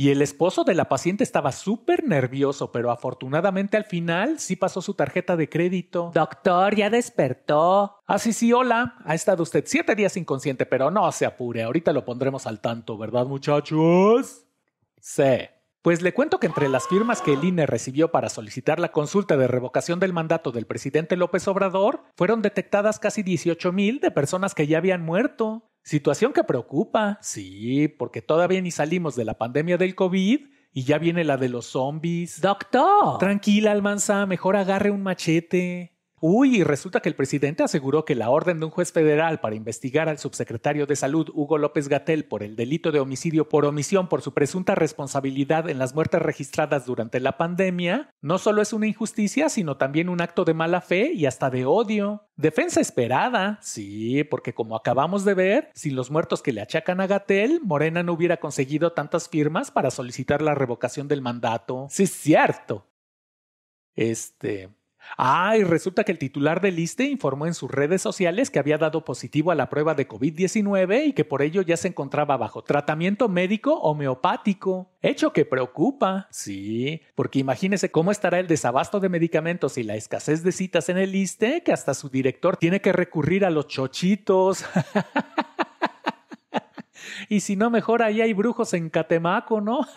Y el esposo de la paciente estaba súper nervioso, pero afortunadamente al final sí pasó su tarjeta de crédito. Doctor, ya despertó. Ah, sí, sí, hola. Ha estado usted siete días inconsciente, pero no se apure. Ahorita lo pondremos al tanto, ¿verdad, muchachos? Sí. Pues le cuento que entre las firmas que el INE recibió para solicitar la consulta de revocación del mandato del presidente López Obrador, fueron detectadas casi 18.000 de personas que ya habían muerto. Situación que preocupa, sí, porque todavía ni salimos de la pandemia del COVID y ya viene la de los zombies. Doctor. Tranquila, Almanza, mejor agarre un machete. Uy, resulta que el presidente aseguró que la orden de un juez federal para investigar al subsecretario de Salud Hugo López Gatel por el delito de homicidio por omisión por su presunta responsabilidad en las muertes registradas durante la pandemia no solo es una injusticia, sino también un acto de mala fe y hasta de odio. Defensa esperada, sí, porque como acabamos de ver, sin los muertos que le achacan a Gatel, Morena no hubiera conseguido tantas firmas para solicitar la revocación del mandato. Sí, es cierto. Este, Ah, y resulta que el titular del ISTE informó en sus redes sociales que había dado positivo a la prueba de COVID-19 y que por ello ya se encontraba bajo tratamiento médico homeopático. Hecho que preocupa, sí, porque imagínese cómo estará el desabasto de medicamentos y la escasez de citas en el ISTE que hasta su director tiene que recurrir a los chochitos. y si no, mejor ahí hay brujos en Catemaco, ¿no?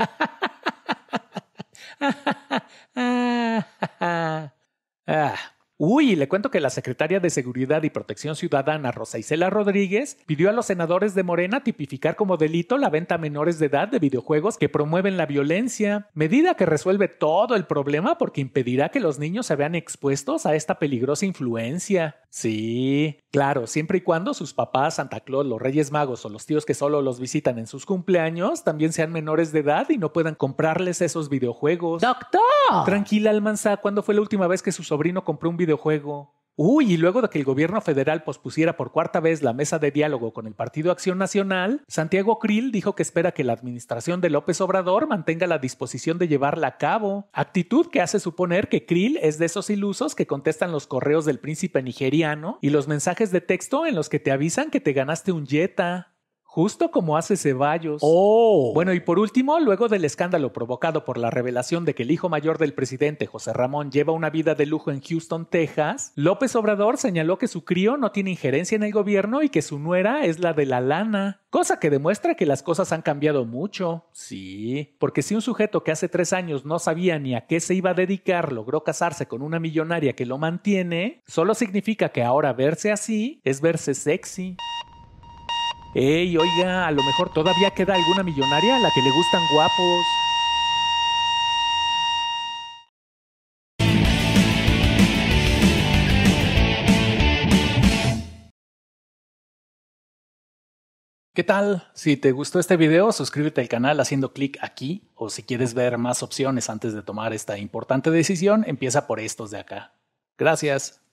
y le cuento que la secretaria de Seguridad y Protección Ciudadana, Rosa Isela Rodríguez, pidió a los senadores de Morena tipificar como delito la venta a menores de edad de videojuegos que promueven la violencia, medida que resuelve todo el problema porque impedirá que los niños se vean expuestos a esta peligrosa influencia. Sí, Claro, siempre y cuando sus papás, Santa Claus, los Reyes Magos o los tíos que solo los visitan en sus cumpleaños también sean menores de edad y no puedan comprarles esos videojuegos. ¡Doctor! Tranquila, Almanza, ¿cuándo fue la última vez que su sobrino compró un videojuego? Uy, y luego de que el gobierno federal pospusiera por cuarta vez la mesa de diálogo con el Partido Acción Nacional, Santiago Krill dijo que espera que la administración de López Obrador mantenga la disposición de llevarla a cabo, actitud que hace suponer que Krill es de esos ilusos que contestan los correos del príncipe nigeriano y los mensajes de texto en los que te avisan que te ganaste un yeta justo como hace Ceballos. Oh. Bueno, y por último, luego del escándalo provocado por la revelación de que el hijo mayor del presidente, José Ramón, lleva una vida de lujo en Houston, Texas, López Obrador señaló que su crío no tiene injerencia en el gobierno y que su nuera es la de la lana. Cosa que demuestra que las cosas han cambiado mucho. Sí, porque si un sujeto que hace tres años no sabía ni a qué se iba a dedicar logró casarse con una millonaria que lo mantiene, solo significa que ahora verse así es verse sexy. Ey, oiga, a lo mejor todavía queda alguna millonaria a la que le gustan guapos. ¿Qué tal? Si te gustó este video, suscríbete al canal haciendo clic aquí o si quieres ver más opciones antes de tomar esta importante decisión, empieza por estos de acá. Gracias.